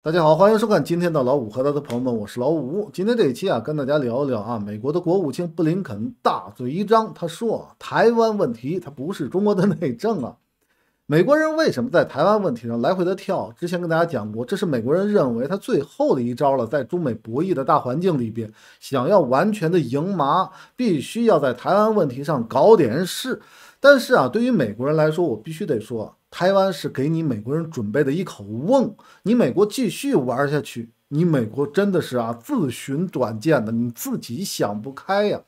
大家好，欢迎收看今天的老五和他的朋友们，我是老五。今天这一期啊，跟大家聊一聊啊，美国的国务卿布林肯大嘴一张，他说台湾问题它不是中国的内政啊。美国人为什么在台湾问题上来回的跳？之前跟大家讲过，这是美国人认为他最后的一招了，在中美博弈的大环境里边，想要完全的赢麻，必须要在台湾问题上搞点事。但是啊，对于美国人来说，我必须得说。台湾是给你美国人准备的一口瓮，你美国继续玩下去，你美国真的是啊自寻短见的，你自己想不开呀！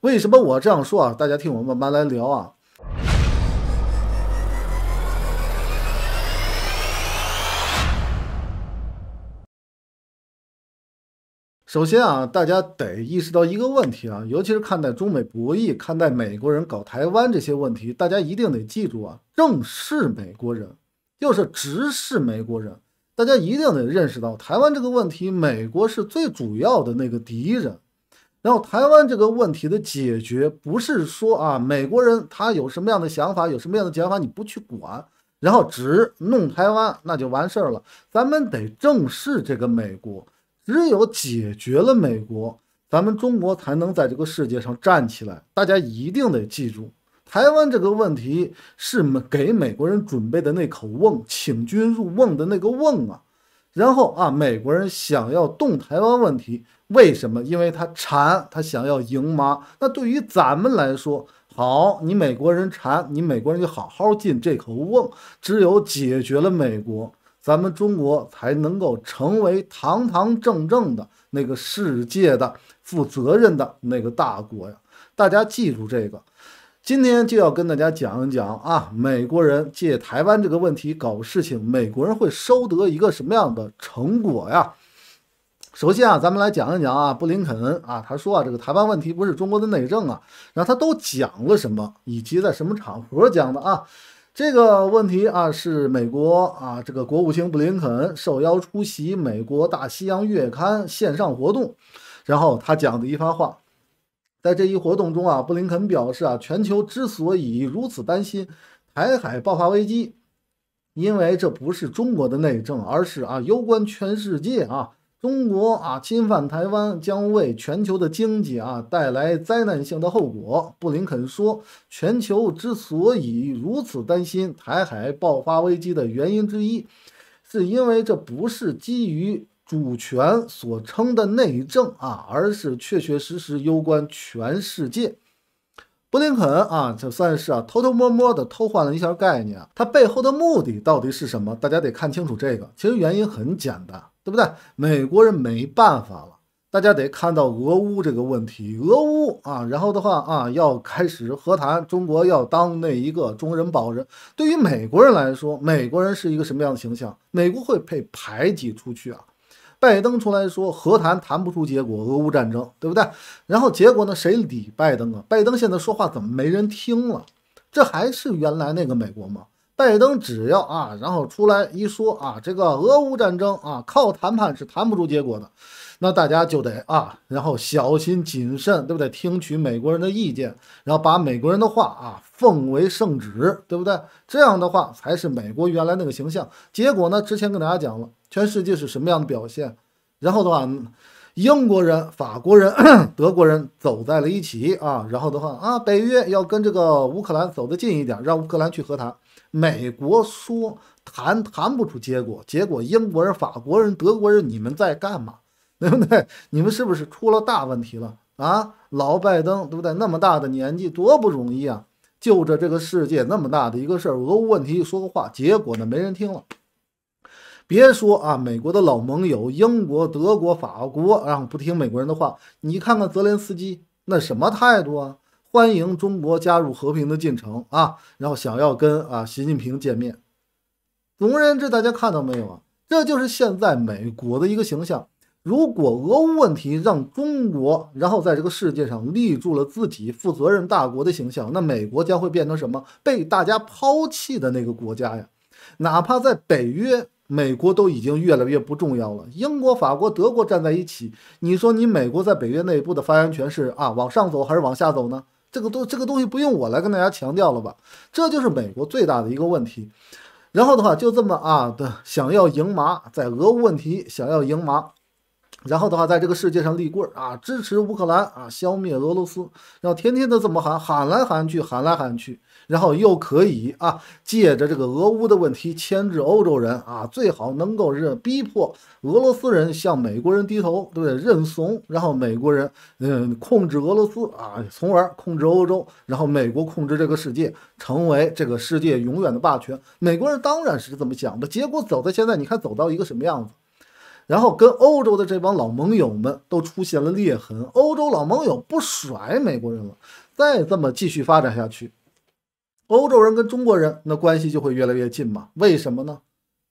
为什么我这样说啊？大家听我慢慢来聊啊。首先啊，大家得意识到一个问题啊，尤其是看待中美博弈、看待美国人搞台湾这些问题，大家一定得记住啊，正视美国人，就是直视美国人。大家一定得认识到，台湾这个问题，美国是最主要的那个敌人。然后，台湾这个问题的解决，不是说啊，美国人他有什么样的想法、有什么样的想法，你不去管，然后只弄台湾，那就完事儿了。咱们得正视这个美国。只有解决了美国，咱们中国才能在这个世界上站起来。大家一定得记住，台湾这个问题是给美国人准备的那口瓮，请君入瓮的那个瓮啊。然后啊，美国人想要动台湾问题，为什么？因为他馋，他想要赢嘛。那对于咱们来说，好，你美国人馋，你美国人就好好进这口瓮。只有解决了美国。咱们中国才能够成为堂堂正正的那个世界的负责任的那个大国呀！大家记住这个。今天就要跟大家讲一讲啊，美国人借台湾这个问题搞事情，美国人会收得一个什么样的成果呀？首先啊，咱们来讲一讲啊，布林肯啊，他说啊，这个台湾问题不是中国的内政啊，然后他都讲了什么，以及在什么场合讲的啊。这个问题啊，是美国啊，这个国务卿布林肯受邀出席美国《大西洋月刊》线上活动，然后他讲的一番话。在这一活动中啊，布林肯表示啊，全球之所以如此担心台海爆发危机，因为这不是中国的内政，而是啊，攸关全世界啊。中国啊，侵犯台湾将为全球的经济啊带来灾难性的后果，布林肯说，全球之所以如此担心台海爆发危机的原因之一，是因为这不是基于主权所称的内政啊，而是确确实实攸关全世界。布林肯啊，这算是啊偷偷摸摸的偷换了一下概念它他背后的目的到底是什么？大家得看清楚这个。其实原因很简单。对不对？美国人没办法了，大家得看到俄乌这个问题。俄乌啊，然后的话啊，要开始和谈，中国要当那一个中人保人。对于美国人来说，美国人是一个什么样的形象？美国会被排挤出去啊？拜登出来说和谈谈不出结果，俄乌战争，对不对？然后结果呢？谁理拜登啊？拜登现在说话怎么没人听了？这还是原来那个美国吗？拜登只要啊，然后出来一说啊，这个俄乌战争啊，靠谈判是谈不出结果的，那大家就得啊，然后小心谨慎，对不对？听取美国人的意见，然后把美国人的话啊奉为圣旨，对不对？这样的话才是美国原来那个形象。结果呢，之前跟大家讲了，全世界是什么样的表现？然后的话，英国人、法国人、德国人走在了一起啊，然后的话啊，北约要跟这个乌克兰走得近一点，让乌克兰去和谈。美国说谈谈不出结果，结果英国人、法国人、德国人，你们在干嘛？对不对？你们是不是出了大问题了啊？老拜登对不对？那么大的年纪，多不容易啊！就着这个世界那么大的一个事儿，俄乌问题说个话，结果呢，没人听了。别说啊，美国的老盟友英国、德国、法国，然后不听美国人的话。你看看泽连斯基那什么态度啊？欢迎中国加入和平的进程啊！然后想要跟啊习近平见面，总而言之，大家看到没有啊？这就是现在美国的一个形象。如果俄乌问题让中国然后在这个世界上立住了自己负责任大国的形象，那美国将会变成什么？被大家抛弃的那个国家呀！哪怕在北约，美国都已经越来越不重要了。英国、法国、德国站在一起，你说你美国在北约内部的发言权是啊往上走还是往下走呢？这个东这个东西不用我来跟大家强调了吧？这就是美国最大的一个问题。然后的话，就这么啊的想要赢麻，在俄乌问题想要赢麻，然后的话，在这个世界上立棍儿啊，支持乌克兰啊，消灭俄罗斯，然后天天的这么喊喊来喊去，喊来喊去。然后又可以啊，借着这个俄乌的问题牵制欧洲人啊，最好能够是逼迫俄罗斯人向美国人低头，对不对？认怂，然后美国人嗯控制俄罗斯啊，从而控制欧洲，然后美国控制这个世界，成为这个世界永远的霸权。美国人当然是这么想的，结果走到现在，你看走到一个什么样子？然后跟欧洲的这帮老盟友们都出现了裂痕，欧洲老盟友不甩美国人了，再这么继续发展下去。欧洲人跟中国人那关系就会越来越近嘛？为什么呢？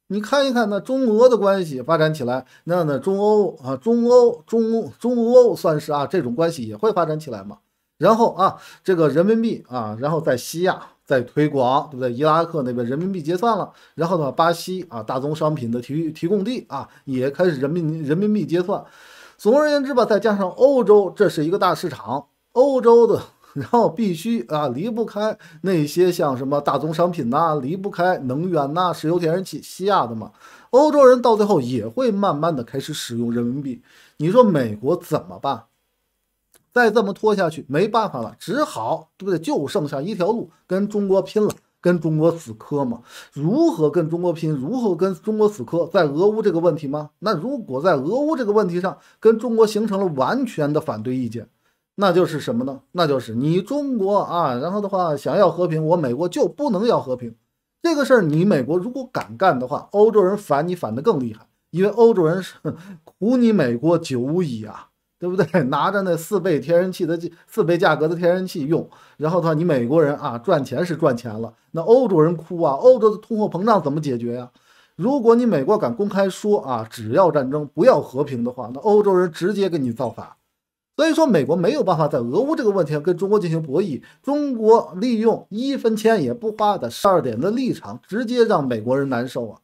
你看一看那中俄的关系发展起来，那那中欧啊，中欧中中欧算是啊，这种关系也会发展起来嘛。然后啊，这个人民币啊，然后在西亚在推广，对不对？伊拉克那边人民币结算了，然后呢，巴西啊，大宗商品的提提供地啊，也开始人民人民币结算。总而言之吧，再加上欧洲，这是一个大市场，欧洲的。然后必须啊，离不开那些像什么大宗商品呐，离不开能源呐，石油、天然气、西亚的嘛。欧洲人到最后也会慢慢的开始使用人民币。你说美国怎么办？再这么拖下去，没办法了，只好对不对？就剩下一条路，跟中国拼了，跟中国死磕嘛。如何跟中国拼？如何跟中国死磕？在俄乌这个问题吗？那如果在俄乌这个问题上跟中国形成了完全的反对意见？那就是什么呢？那就是你中国啊，然后的话想要和平，我美国就不能要和平。这个事儿，你美国如果敢干的话，欧洲人反你反的更厉害，因为欧洲人是苦你美国久矣啊，对不对？拿着那四倍天然气的四倍价格的天然气用，然后的话你美国人啊赚钱是赚钱了，那欧洲人哭啊，欧洲的通货膨胀怎么解决呀？如果你美国敢公开说啊，只要战争不要和平的话，那欧洲人直接给你造反。所以说，美国没有办法在俄乌这个问题上跟中国进行博弈。中国利用一分钱也不花的十二点的立场，直接让美国人难受啊！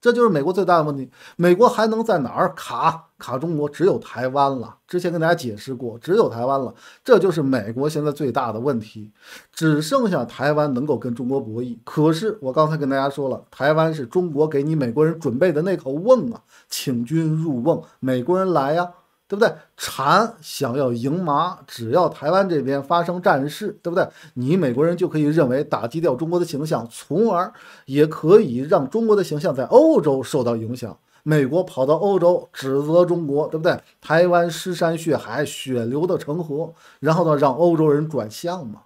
这就是美国最大的问题。美国还能在哪儿卡卡中国？只有台湾了。之前跟大家解释过，只有台湾了。这就是美国现在最大的问题，只剩下台湾能够跟中国博弈。可是我刚才跟大家说了，台湾是中国给你美国人准备的那口瓮啊，请君入瓮，美国人来呀！对不对？蝉想要赢麻，只要台湾这边发生战事，对不对？你美国人就可以认为打击掉中国的形象，从而也可以让中国的形象在欧洲受到影响。美国跑到欧洲指责中国，对不对？台湾尸山血海，血流的成河，然后呢，让欧洲人转向嘛？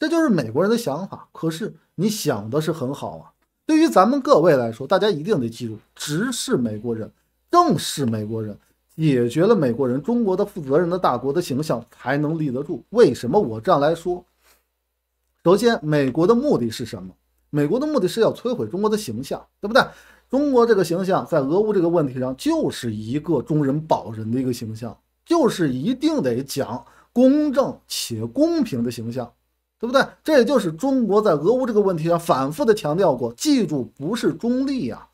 这就是美国人的想法。可是你想的是很好啊。对于咱们各位来说，大家一定得记住：直视美国人，正视美国人。解决了美国人、中国的负责任的大国的形象才能立得住。为什么我这样来说？首先，美国的目的是什么？美国的目的是要摧毁中国的形象，对不对？中国这个形象在俄乌这个问题上就是一个中人保人的一个形象，就是一定得讲公正且公平的形象，对不对？这也就是中国在俄乌这个问题上反复的强调过：记住，不是中立啊，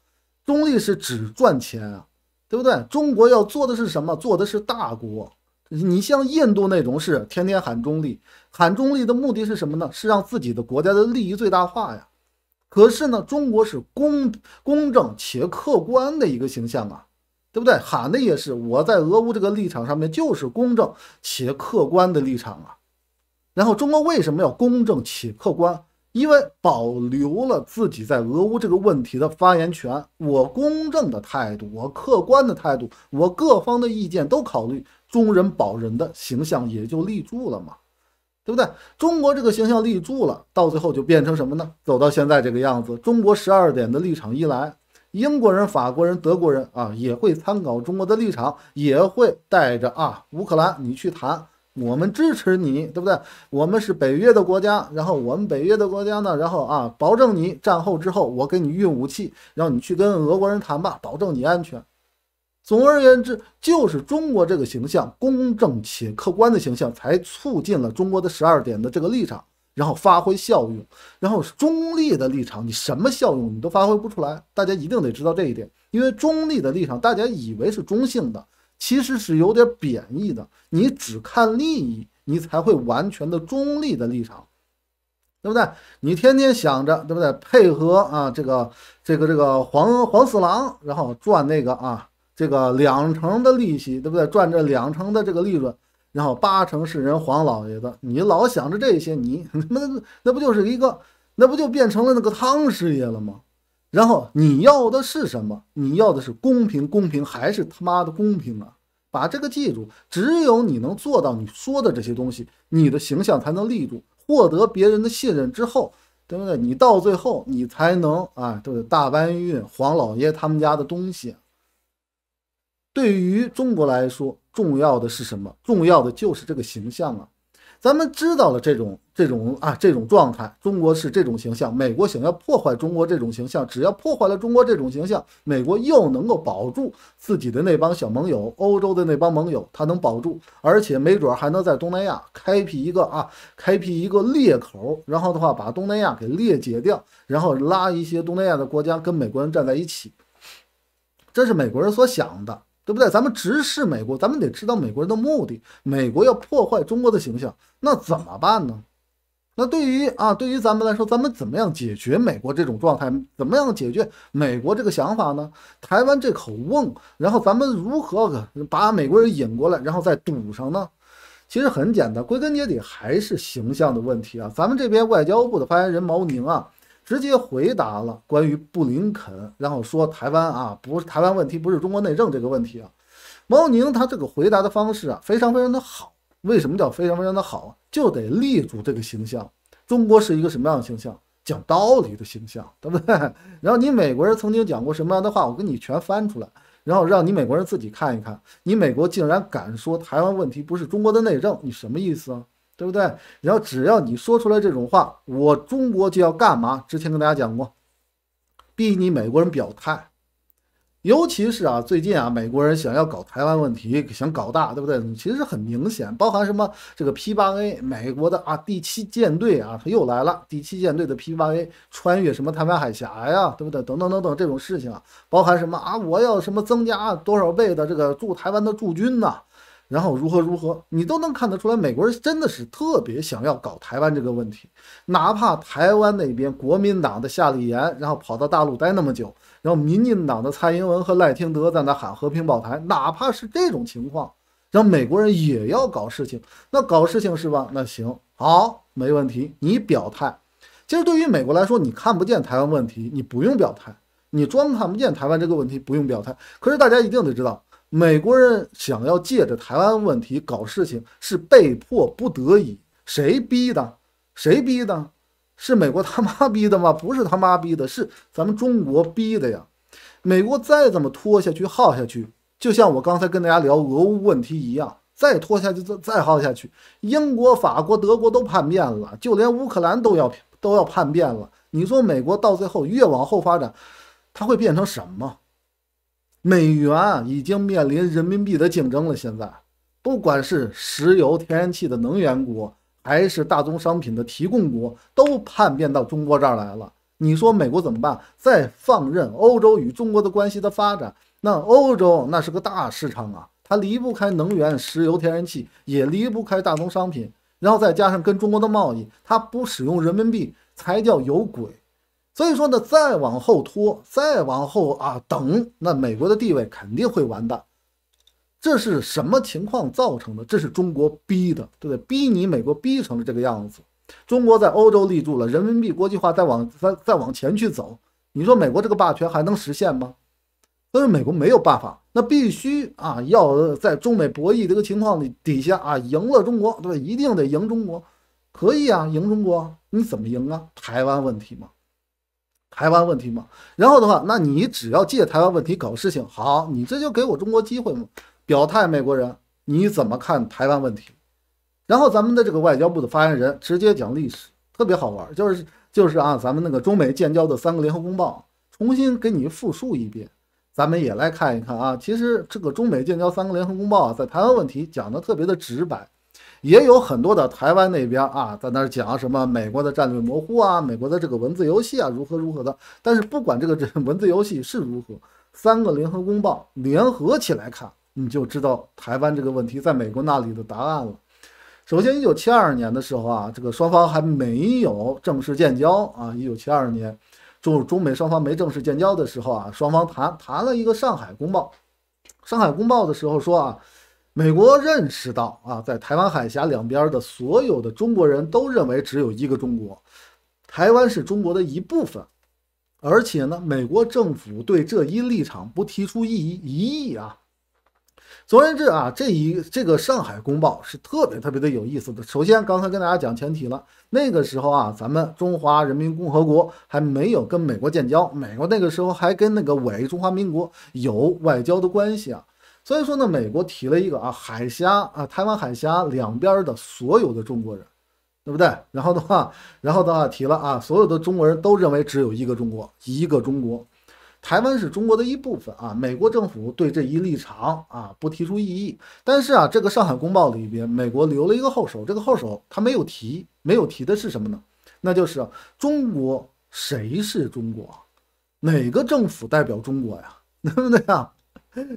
中立是只赚钱啊。对不对？中国要做的是什么？做的是大国。你像印度那种是天天喊中立，喊中立的目的是什么呢？是让自己的国家的利益最大化呀。可是呢，中国是公公正且客观的一个形象啊，对不对？喊的也是我在俄乌这个立场上面就是公正且客观的立场啊。然后中国为什么要公正且客观？因为保留了自己在俄乌这个问题的发言权，我公正的态度，我客观的态度，我各方的意见都考虑，中人保人的形象也就立住了嘛，对不对？中国这个形象立住了，到最后就变成什么呢？走到现在这个样子，中国十二点的立场一来，英国人、法国人、德国人啊也会参考中国的立场，也会带着啊乌克兰你去谈。我们支持你，对不对？我们是北约的国家，然后我们北约的国家呢，然后啊，保证你战后之后我给你运武器，然后你去跟俄国人谈吧，保证你安全。总而言之，就是中国这个形象公正且客观的形象，才促进了中国的十二点的这个立场，然后发挥效用。然后中立的立场，你什么效用你都发挥不出来。大家一定得知道这一点，因为中立的立场，大家以为是中性的。其实是有点贬义的。你只看利益，你才会完全的中立的立场，对不对？你天天想着，对不对？配合啊，这个这个这个黄黄四郎，然后赚那个啊，这个两成的利息，对不对？赚这两成的这个利润，然后八成是人黄老爷的。你老想着这些，你 那那不就是一个，那不就变成了那个汤师爷了吗？然后你要的是什么？你要的是公平，公平还是他妈的公平啊？把这个记住，只有你能做到你说的这些东西，你的形象才能立住，获得别人的信任之后，对不对？你到最后你才能啊，都是大搬运黄老爷他们家的东西。对于中国来说，重要的是什么？重要的就是这个形象啊。咱们知道了这种这种啊这种状态，中国是这种形象，美国想要破坏中国这种形象，只要破坏了中国这种形象，美国又能够保住自己的那帮小盟友，欧洲的那帮盟友，他能保住，而且没准还能在东南亚开辟一个啊，开辟一个裂口，然后的话把东南亚给裂解掉，然后拉一些东南亚的国家跟美国人站在一起，这是美国人所想的。对不对？咱们直视美国，咱们得知道美国人的目的。美国要破坏中国的形象，那怎么办呢？那对于啊，对于咱们来说，咱们怎么样解决美国这种状态？怎么样解决美国这个想法呢？台湾这口瓮，然后咱们如何把美国人引过来，然后再堵上呢？其实很简单，归根结底还是形象的问题啊。咱们这边外交部的发言人毛宁啊。直接回答了关于布林肯，然后说台湾啊，不是台湾问题，不是中国内政这个问题啊。毛宁他这个回答的方式啊，非常非常的好。为什么叫非常非常的好就得立足这个形象。中国是一个什么样的形象？讲道理的形象，对不对？然后你美国人曾经讲过什么样的话，我给你全翻出来，然后让你美国人自己看一看，你美国竟然敢说台湾问题不是中国的内政，你什么意思啊？对不对？然后只要你说出来这种话，我中国就要干嘛？之前跟大家讲过，逼你美国人表态。尤其是啊，最近啊，美国人想要搞台湾问题，想搞大，对不对？其实很明显，包含什么这个 P8A 美国的啊第七舰队啊，它又来了。第七舰队的 P8A 穿越什么台湾海峡呀，对不对？等等等等这种事情，啊，包含什么啊？我要什么增加多少倍的这个驻台湾的驻军呐。然后如何如何，你都能看得出来，美国人真的是特别想要搞台湾这个问题，哪怕台湾那边国民党的夏立言，然后跑到大陆待那么久，然后民进党的蔡英文和赖清德在那喊和平保台，哪怕是这种情况，让美国人也要搞事情。那搞事情是吧？那行，好，没问题，你表态。其实对于美国来说，你看不见台湾问题，你不用表态，你装看不见台湾这个问题不用表态。可是大家一定得知道。美国人想要借着台湾问题搞事情，是被迫不得已。谁逼的？谁逼的？是美国他妈逼的吗？不是他妈逼的，是咱们中国逼的呀！美国再怎么拖下去、耗下去，就像我刚才跟大家聊俄乌问题一样，再拖下去、再再耗下去，英国、法国、德国都叛变了，就连乌克兰都要都要叛变了。你说美国到最后越往后发展，它会变成什么？美元已经面临人民币的竞争了。现在，不管是石油、天然气的能源国，还是大宗商品的提供国，都叛变到中国这儿来了。你说美国怎么办？再放任欧洲与中国的关系的发展，那欧洲那是个大市场啊，它离不开能源、石油、天然气，也离不开大宗商品，然后再加上跟中国的贸易，它不使用人民币才叫有鬼。所以说呢，再往后拖，再往后啊，等那美国的地位肯定会完蛋。这是什么情况造成的？这是中国逼的，对不对？逼你美国逼成了这个样子。中国在欧洲立住了，人民币国际化再往再再往前去走，你说美国这个霸权还能实现吗？所以美国没有办法，那必须啊要在中美博弈这个情况底下啊赢了中国，对吧？对？一定得赢中国。可以啊，赢中国，你怎么赢啊？台湾问题嘛。台湾问题嘛，然后的话，那你只要借台湾问题搞事情，好，你这就给我中国机会嘛。表态，美国人你怎么看台湾问题？然后咱们的这个外交部的发言人直接讲历史，特别好玩，就是就是啊，咱们那个中美建交的三个联合公报，重新给你复述一遍。咱们也来看一看啊，其实这个中美建交三个联合公报啊，在台湾问题讲的特别的直白。也有很多的台湾那边啊，在那儿讲什么美国的战略模糊啊，美国的这个文字游戏啊，如何如何的。但是不管这个文字游戏是如何，三个联合公报联合起来看，你就知道台湾这个问题在美国那里的答案了。首先，一九七二年的时候啊，这个双方还没有正式建交啊。一九七二年中中美双方没正式建交的时候啊，双方谈谈了一个上海公报。上海公报的时候说啊。美国认识到啊，在台湾海峡两边的所有的中国人都认为只有一个中国，台湾是中国的一部分，而且呢，美国政府对这一立场不提出异议。异议啊，总而言之啊，这一这个《上海公报》是特别特别的有意思的。首先，刚才跟大家讲前提了，那个时候啊，咱们中华人民共和国还没有跟美国建交，美国那个时候还跟那个伪中华民国有外交的关系啊。所以说呢，美国提了一个啊，海峡啊，台湾海峡两边的所有的中国人，对不对？然后的话，然后的话提了啊，所有的中国人都认为只有一个中国，一个中国，台湾是中国的一部分啊。美国政府对这一立场啊不提出异议。但是啊，这个《上海公报》里边，美国留了一个后手，这个后手他没有提，没有提的是什么呢？那就是中国谁是中国，哪个政府代表中国呀？对不对啊？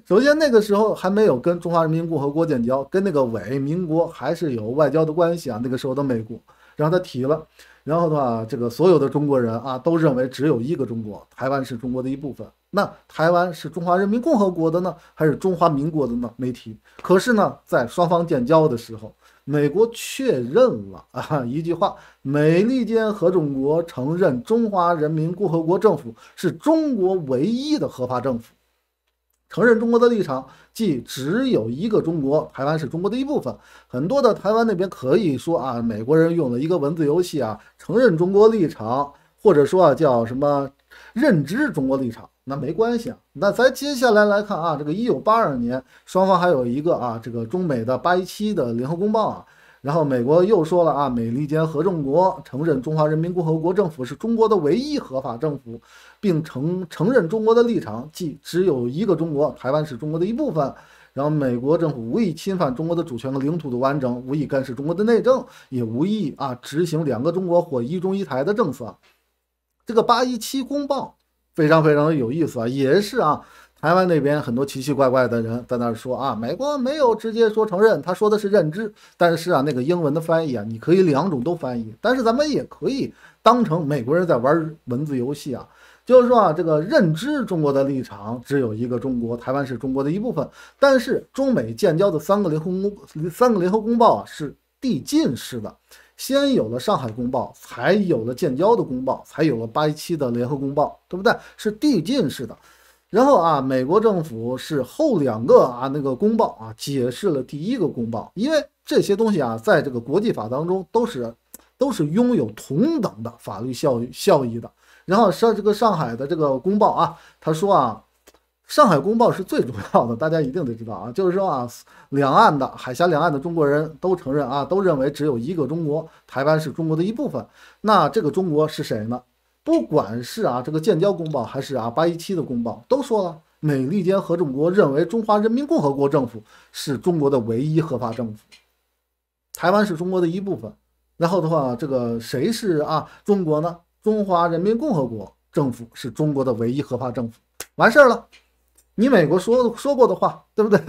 首先，那个时候还没有跟中华人民共和国建交，跟那个伪民国还是有外交的关系啊。那个时候的美国，然后他提了，然后的话，这个所有的中国人啊都认为只有一个中国，台湾是中国的一部分。那台湾是中华人民共和国的呢，还是中华民国的呢？没提。可是呢，在双方建交的时候，美国确认了啊一句话：美利坚合众国承认中华人民共和国政府是中国唯一的合法政府。承认中国的立场，即只有一个中国，台湾是中国的一部分。很多的台湾那边可以说啊，美国人用了一个文字游戏啊，承认中国立场，或者说啊叫什么认知中国立场，那没关系啊。那咱接下来来看啊，这个一九八二年，双方还有一个啊，这个中美的八一七的联合公报啊。然后美国又说了啊，美利坚合众国承认中华人民共和国政府是中国的唯一合法政府，并承承认中国的立场，即只有一个中国，台湾是中国的一部分。然后美国政府无意侵犯中国的主权和领土的完整，无意干涉中国的内政，也无意啊执行两个中国或一中一台的政策。这个八一七公报非常非常的有意思啊，也是啊。台湾那边很多奇奇怪怪的人在那儿说啊，美国没有直接说承认，他说的是认知。但是啊，那个英文的翻译啊，你可以两种都翻译。但是咱们也可以当成美国人在玩文字游戏啊，就是说啊，这个认知中国的立场只有一个中国，台湾是中国的一部分。但是中美建交的三个联合公三个联合公报啊，是递进式的，先有了上海公报，才有了建交的公报，才有了八一七的联合公报，对不对？是递进式的。然后啊，美国政府是后两个啊那个公报啊解释了第一个公报，因为这些东西啊在这个国际法当中都是都是拥有同等的法律效效益的。然后上这个上海的这个公报啊，他说啊，上海公报是最主要的，大家一定得知道啊，就是说啊，两岸的海峡两岸的中国人都承认啊，都认为只有一个中国，台湾是中国的一部分，那这个中国是谁呢？不管是啊这个建交公报，还是啊八一七的公报，都说了，美利坚合众国认为中华人民共和国政府是中国的唯一合法政府，台湾是中国的一部分。然后的话，这个谁是啊中国呢？中华人民共和国政府是中国的唯一合法政府，完事儿了。你美国说说过的话，对不对？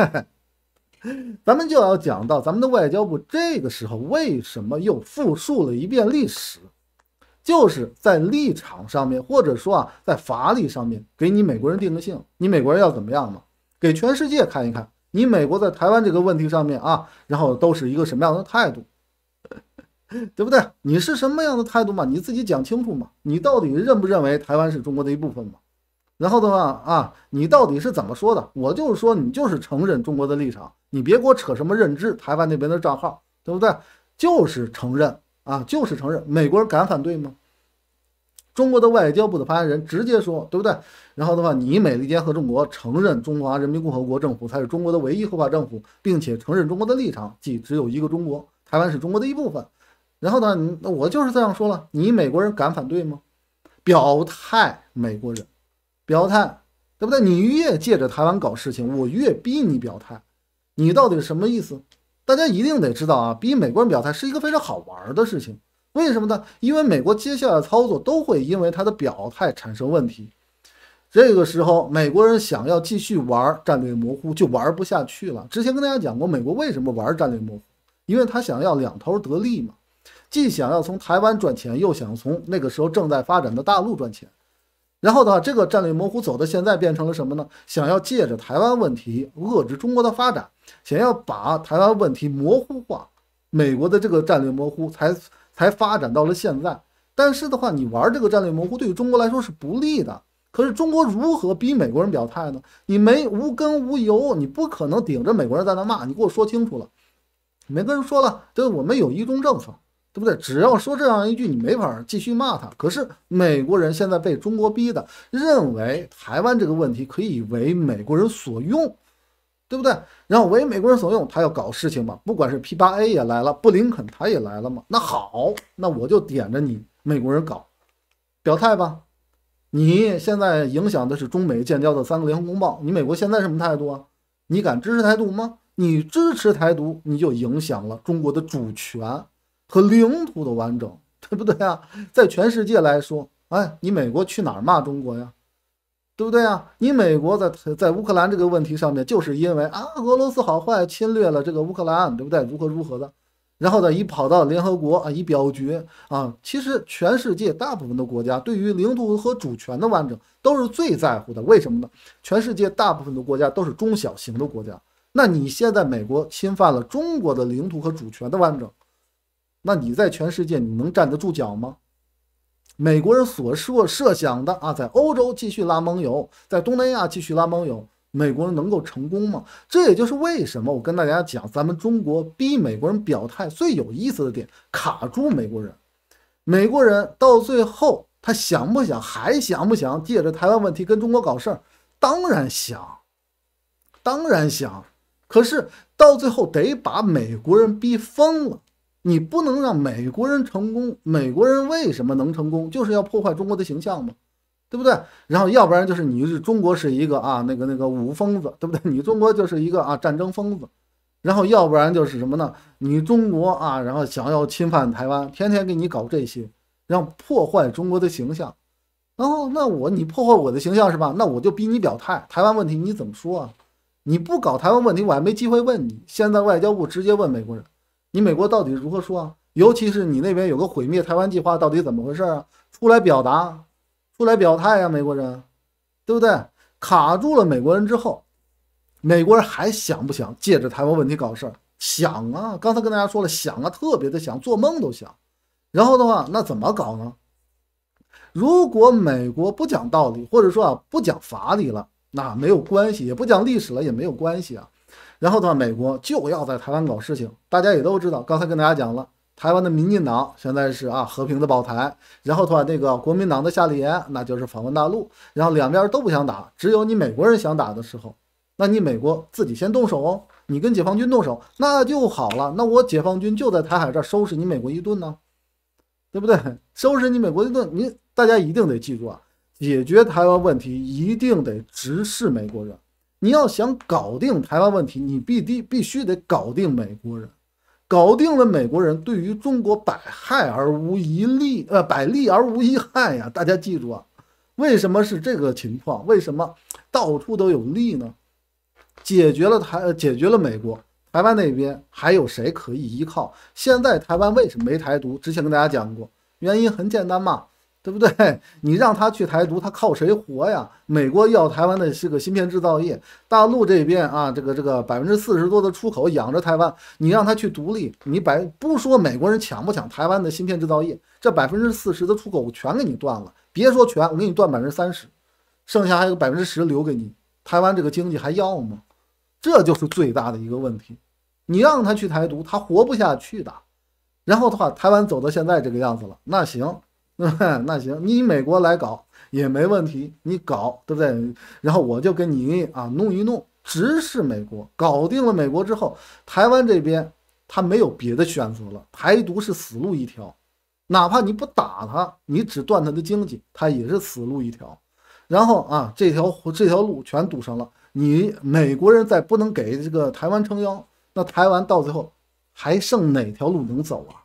咱们就要讲到咱们的外交部这个时候为什么又复述了一遍历史？就是在立场上面，或者说啊，在法理上面，给你美国人定个性，你美国人要怎么样嘛？给全世界看一看，你美国在台湾这个问题上面啊，然后都是一个什么样的态度，对不对？你是什么样的态度嘛？你自己讲清楚嘛？你到底认不认为台湾是中国的一部分嘛？然后的话啊，你到底是怎么说的？我就是说，你就是承认中国的立场，你别给我扯什么认知台湾那边的账号，对不对？就是承认啊，就是承认。美国人敢反对吗？中国的外交部的发言人直接说，对不对？然后的话，你美利坚合众国承认中华人民共和国政府才是中国的唯一合法政府，并且承认中国的立场，即只有一个中国，台湾是中国的一部分。然后呢，我就是这样说了，你美国人敢反对吗？表态，美国人表态，对不对？你越借着台湾搞事情，我越逼你表态，你到底什么意思？大家一定得知道啊，逼美国人表态是一个非常好玩的事情。为什么呢？因为美国接下来操作都会因为它的表态产生问题。这个时候，美国人想要继续玩战略模糊就玩不下去了。之前跟大家讲过，美国为什么玩战略模糊？因为他想要两头得利嘛，既想要从台湾赚钱，又想从那个时候正在发展的大陆赚钱。然后的话，这个战略模糊走到现在变成了什么呢？想要借着台湾问题遏制中国的发展，想要把台湾问题模糊化，美国的这个战略模糊才。才发展到了现在，但是的话，你玩这个战略模糊，对于中国来说是不利的。可是中国如何逼美国人表态呢？你没无根无由，你不可能顶着美国人在那骂。你给我说清楚了，美国人说了，对，我们有一中政策，对不对？只要说这样一句，你没法继续骂他。可是美国人现在被中国逼的，认为台湾这个问题可以为美国人所用。对不对？然后为美国人所用，他要搞事情嘛？不管是 P 八 A 也来了，布林肯他也来了嘛？那好，那我就点着你美国人搞表态吧。你现在影响的是中美建交的三个联合公报。你美国现在什么态度啊？你敢支持台独吗？你支持台独，你就影响了中国的主权和领土的完整，对不对啊？在全世界来说，哎，你美国去哪儿骂中国呀？对不对啊？你美国在在乌克兰这个问题上面，就是因为啊俄罗斯好坏侵略了这个乌克兰，对不对？如何如何的，然后再一跑到联合国啊一表决啊，其实全世界大部分的国家对于领土和主权的完整都是最在乎的。为什么呢？全世界大部分的国家都是中小型的国家。那你现在美国侵犯了中国的领土和主权的完整，那你在全世界你能站得住脚吗？美国人所设设想的啊，在欧洲继续拉盟友，在东南亚继续拉盟友，美国人能够成功吗？这也就是为什么我跟大家讲，咱们中国逼美国人表态最有意思的点，卡住美国人。美国人到最后，他想不想，还想不想，借着台湾问题跟中国搞事儿？当然想，当然想。可是到最后，得把美国人逼疯了。你不能让美国人成功。美国人为什么能成功？就是要破坏中国的形象嘛，对不对？然后，要不然就是你是中国是一个啊，那个那个武疯子，对不对？你中国就是一个啊战争疯子。然后，要不然就是什么呢？你中国啊，然后想要侵犯台湾，天天给你搞这些，让破坏中国的形象。然后，那我你破坏我的形象是吧？那我就逼你表态，台湾问题你怎么说啊？你不搞台湾问题，我还没机会问你。现在外交部直接问美国人。你美国到底如何说啊？尤其是你那边有个毁灭台湾计划，到底怎么回事啊？出来表达，出来表态啊，美国人，对不对？卡住了美国人之后，美国人还想不想借着台湾问题搞事儿？想啊！刚才跟大家说了，想啊，特别的想，做梦都想。然后的话，那怎么搞呢？如果美国不讲道理，或者说啊不讲法理了，那没有关系，也不讲历史了，也没有关系啊。然后的话，美国就要在台湾搞事情，大家也都知道。刚才跟大家讲了，台湾的民进党现在是啊和平的保台，然后的话，那个国民党的夏立言那就是访问大陆。然后两边都不想打，只有你美国人想打的时候，那你美国自己先动手哦。你跟解放军动手，那就好了。那我解放军就在台海这收拾你美国一顿呢，对不对？收拾你美国一顿，你大家一定得记住啊！解决台湾问题一定得直视美国人。你要想搞定台湾问题，你必地必须得搞定美国人。搞定了美国人，对于中国百害而无一利，呃，百利而无一害呀！大家记住啊，为什么是这个情况？为什么到处都有利呢？解决了台，解决了美国，台湾那边还有谁可以依靠？现在台湾为什么没台独？之前跟大家讲过，原因很简单嘛。对不对？你让他去台独，他靠谁活呀？美国要台湾的这个芯片制造业，大陆这边啊，这个这个百分之四十多的出口养着台湾。你让他去独立，你百不说美国人抢不抢台湾的芯片制造业，这百分之四十的出口我全给你断了。别说全，我给你断百分之三十，剩下还有百分之十留给你。台湾这个经济还要吗？这就是最大的一个问题。你让他去台独，他活不下去的。然后的话，台湾走到现在这个样子了，那行。那行，你美国来搞也没问题，你搞对不对？然后我就跟你啊弄一弄，直视美国，搞定了美国之后，台湾这边他没有别的选择了，台独是死路一条。哪怕你不打他，你只断他的经济，他也是死路一条。然后啊，这条这条路全堵上了，你美国人再不能给这个台湾撑腰，那台湾到最后还剩哪条路能走啊？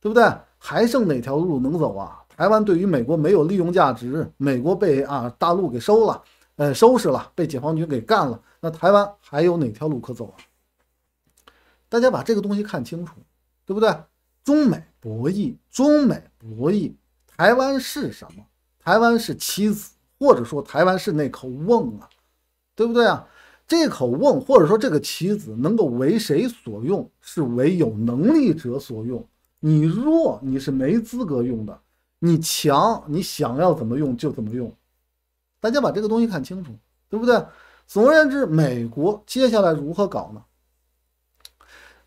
对不对？还剩哪条路能走啊？台湾对于美国没有利用价值，美国被啊大陆给收了，呃，收拾了，被解放军给干了。那台湾还有哪条路可走啊？大家把这个东西看清楚，对不对？中美博弈，中美博弈，台湾是什么？台湾是棋子，或者说台湾是那口瓮啊，对不对啊？这口瓮或者说这个棋子能够为谁所用，是为有能力者所用。你弱，你是没资格用的；你强，你想要怎么用就怎么用。大家把这个东西看清楚，对不对？总而言之，美国接下来如何搞呢？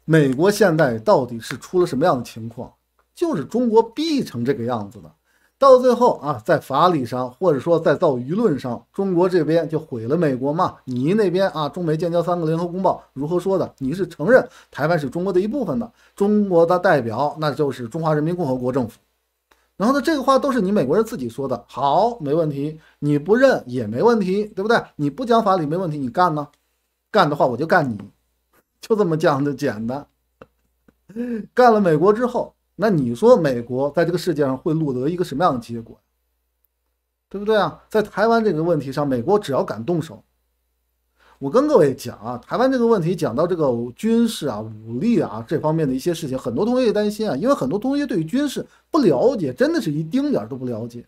美国现在到底是出了什么样的情况？就是中国逼成这个样子的。到最后啊，在法理上，或者说在造舆论上，中国这边就毁了美国嘛？你那边啊，《中美建交三个联合公报》如何说的？你是承认台湾是中国的一部分的，中国的代表那就是中华人民共和国政府。然后呢，这个话都是你美国人自己说的。好，没问题，你不认也没问题，对不对？你不讲法理没问题，你干呢？干的话我就干你，就这么讲的简单。干了美国之后。那你说美国在这个世界上会落得一个什么样的结果？对不对啊？在台湾这个问题上，美国只要敢动手，我跟各位讲啊，台湾这个问题讲到这个军事啊、武力啊这方面的一些事情，很多同学也担心啊，因为很多同学对于军事不了解，真的是一丁点都不了解。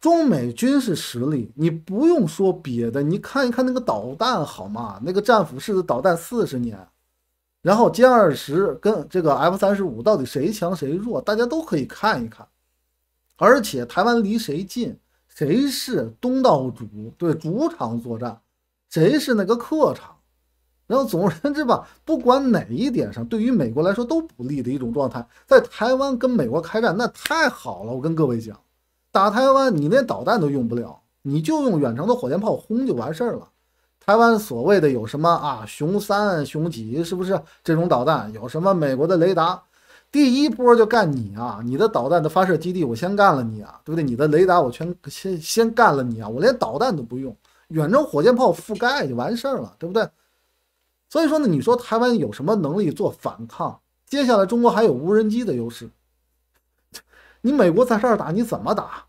中美军事实力，你不用说别的，你看一看那个导弹好吗？那个战斧式导弹四十年。然后歼二十跟这个 F 三十五到底谁强谁弱，大家都可以看一看。而且台湾离谁近，谁是东道主，对主场作战，谁是那个客场。然后总而言之吧，不管哪一点上，对于美国来说都不利的一种状态。在台湾跟美国开战，那太好了。我跟各位讲，打台湾你连导弹都用不了，你就用远程的火箭炮轰就完事儿了。台湾所谓的有什么啊？熊三、熊几，是不是这种导弹？有什么美国的雷达？第一波就干你啊！你的导弹的发射基地，我先干了你啊，对不对？你的雷达，我全先先干了你啊！我连导弹都不用，远程火箭炮覆盖就完事儿了，对不对？所以说呢，你说台湾有什么能力做反抗？接下来中国还有无人机的优势。你美国在这儿打，你怎么打？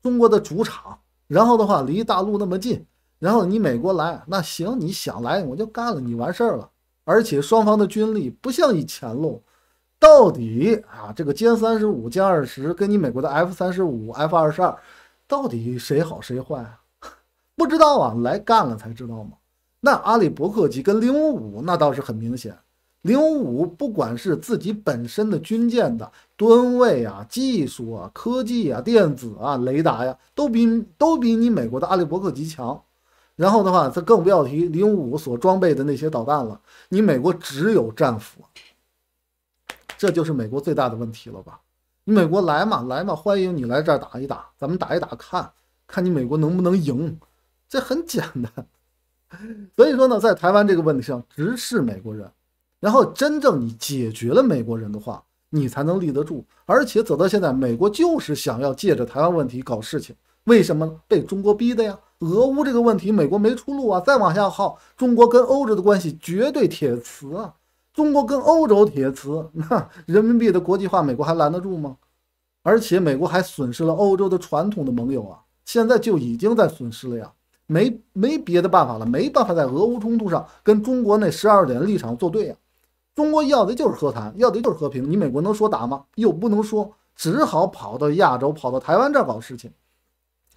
中国的主场，然后的话离大陆那么近。然后你美国来，那行，你想来我就干了，你完事儿了。而且双方的军力不像以前喽。到底啊，这个歼三十五、歼二十跟你美国的 F 三十五、F 二十二，到底谁好谁坏啊？不知道啊，来干了才知道嘛。那阿里伯克级跟零五五，那倒是很明显。零五五不管是自己本身的军舰的吨位啊、技术啊、科技啊、电子啊、雷达呀，都比都比你美国的阿里伯克级强。然后的话，他更不要提零五所装备的那些导弹了。你美国只有战斧，这就是美国最大的问题了吧？你美国来嘛来嘛，欢迎你来这儿打一打，咱们打一打，看看你美国能不能赢？这很简单。所以说呢，在台湾这个问题上，直视美国人，然后真正你解决了美国人的话，你才能立得住。而且走到现在，美国就是想要借着台湾问题搞事情。为什么被中国逼的呀？俄乌这个问题，美国没出路啊！再往下耗，中国跟欧洲的关系绝对铁瓷啊！中国跟欧洲铁瓷，那人民币的国际化，美国还拦得住吗？而且美国还损失了欧洲的传统的盟友啊！现在就已经在损失了呀！没没别的办法了，没办法在俄乌冲突上跟中国那十二点立场作对呀！中国要的就是和谈，要的就是和平，你美国能说打吗？又不能说，只好跑到亚洲，跑到台湾这儿搞事情。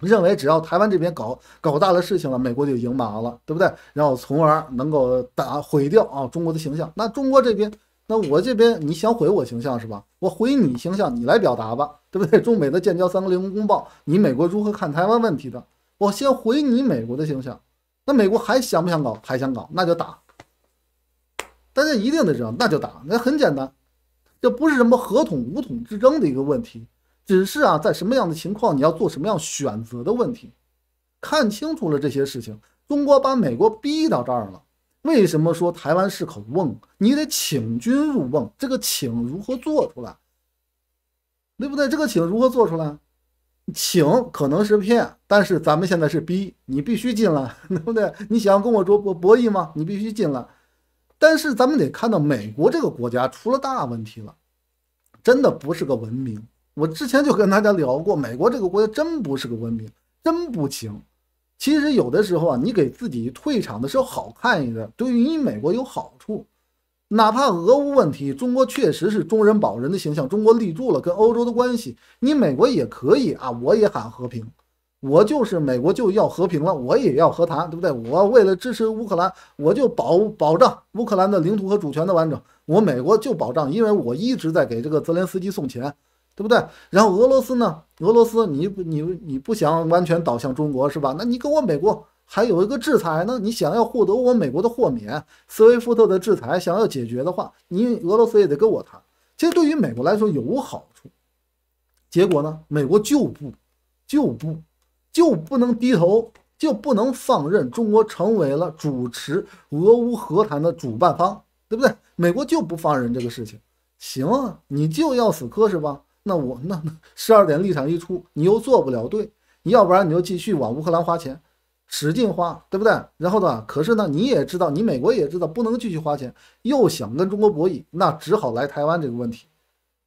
认为只要台湾这边搞搞大了事情了，美国就赢麻了，对不对？然后从而能够打毁掉啊中国的形象。那中国这边，那我这边你想毁我形象是吧？我毁你形象，你来表达吧，对不对？中美的建交三个零公报，你美国如何看台湾问题的？我先毁你美国的形象。那美国还想不想搞？还想搞，那就打。大家一定得知道，那就打。那很简单，这不是什么合统武统之争的一个问题。只是啊，在什么样的情况你要做什么样选择的问题，看清楚了这些事情，中国把美国逼到这儿了。为什么说台湾是口瓮？你得请君入瓮，这个请如何做出来？对不对？这个请如何做出来？请可能是骗，但是咱们现在是逼你必须进来，对不对？你想跟我做博弈吗？你必须进来。但是咱们得看到，美国这个国家出了大问题了，真的不是个文明。我之前就跟大家聊过，美国这个国家真不是个文明，真不行。其实有的时候啊，你给自己退场的时候好看一点，对于你美国有好处。哪怕俄乌问题，中国确实是中人保人的形象，中国立住了，跟欧洲的关系，你美国也可以啊。我也喊和平，我就是美国就要和平了，我也要和谈，对不对？我为了支持乌克兰，我就保保障乌克兰的领土和主权的完整，我美国就保障，因为我一直在给这个泽连斯基送钱。对不对？然后俄罗斯呢？俄罗斯，你你你不想完全倒向中国是吧？那你跟我美国还有一个制裁呢？你想要获得我美国的豁免，斯威夫特的制裁，想要解决的话，你俄罗斯也得跟我谈。其实对于美国来说有好处，结果呢？美国就不就不就不能低头，就不能放任中国成为了主持俄乌和谈的主办方，对不对？美国就不放任这个事情。行啊，你就要死磕是吧？那我那十二点立场一出，你又做不了对，你要不然你就继续往乌克兰花钱，使劲花，对不对？然后的话，可是呢，你也知道，你美国也知道不能继续花钱，又想跟中国博弈，那只好来台湾这个问题，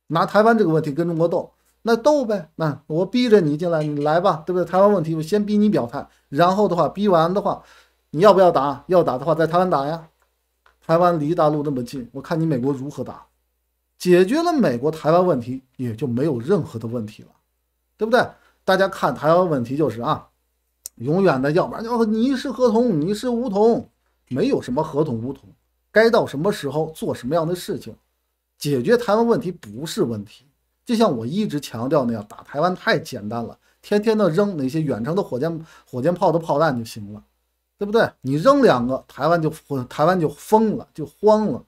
拿台湾这个问题跟中国斗，那斗呗。那我逼着你进来，你来吧，对不对？台湾问题我先逼你表态，然后的话，逼完的话，你要不要打？要打的话，在台湾打呀，台湾离大陆那么近，我看你美国如何打。解决了美国台湾问题，也就没有任何的问题了，对不对？大家看台湾问题就是啊，永远的，要不然就你是合同，你是梧桐，没有什么合同梧桐。该到什么时候做什么样的事情，解决台湾问题不是问题。就像我一直强调那样，打台湾太简单了，天天的扔那些远程的火箭火箭炮的炮弹就行了，对不对？你扔两个，台湾就台湾就疯了，就慌了。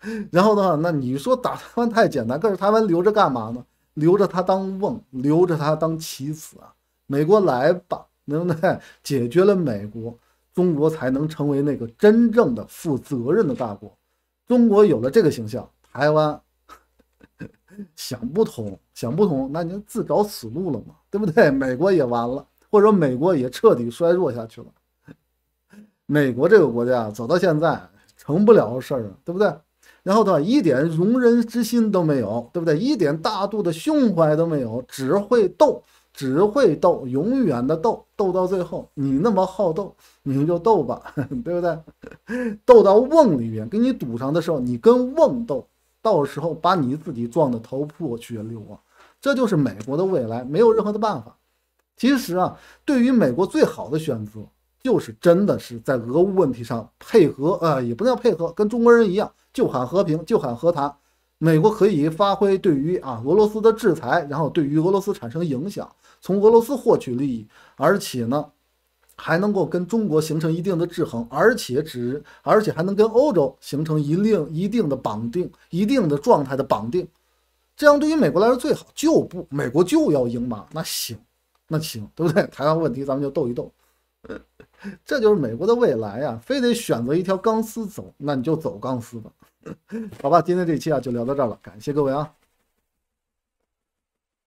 然后的话，那你说打台湾太简单，可是台湾留着干嘛呢？留着他当瓮，留着他当棋子啊！美国来吧，能不能解决了美国，中国才能成为那个真正的负责任的大国。中国有了这个形象，台湾想不通，想不通，那您自找死路了嘛，对不对？美国也完了，或者说美国也彻底衰弱下去了。美国这个国家走到现在成不了事儿啊，对不对？然后他一点容人之心都没有，对不对？一点大度的胸怀都没有，只会斗，只会斗，永远的斗，斗到最后，你那么好斗，你就斗吧，对不对？斗到瓮里边给你堵上的时候，你跟瓮斗，到时候把你自己撞得头破血流啊！这就是美国的未来，没有任何的办法。其实啊，对于美国最好的选择。就是真的是在俄乌问题上配合呃，也不叫配合，跟中国人一样，就喊和平，就喊和谈。美国可以发挥对于啊俄罗斯的制裁，然后对于俄罗斯产生影响，从俄罗斯获取利益，而且呢，还能够跟中国形成一定的制衡，而且只，而且还能跟欧洲形成一定一定的绑定，一定的状态的绑定。这样对于美国来说最好，就不美国就要赢嘛，那行，那行，对不对？台湾问题咱们就斗一斗。这就是美国的未来呀！非得选择一条钢丝走，那你就走钢丝吧。好吧，今天这期啊就聊到这儿了，感谢各位啊。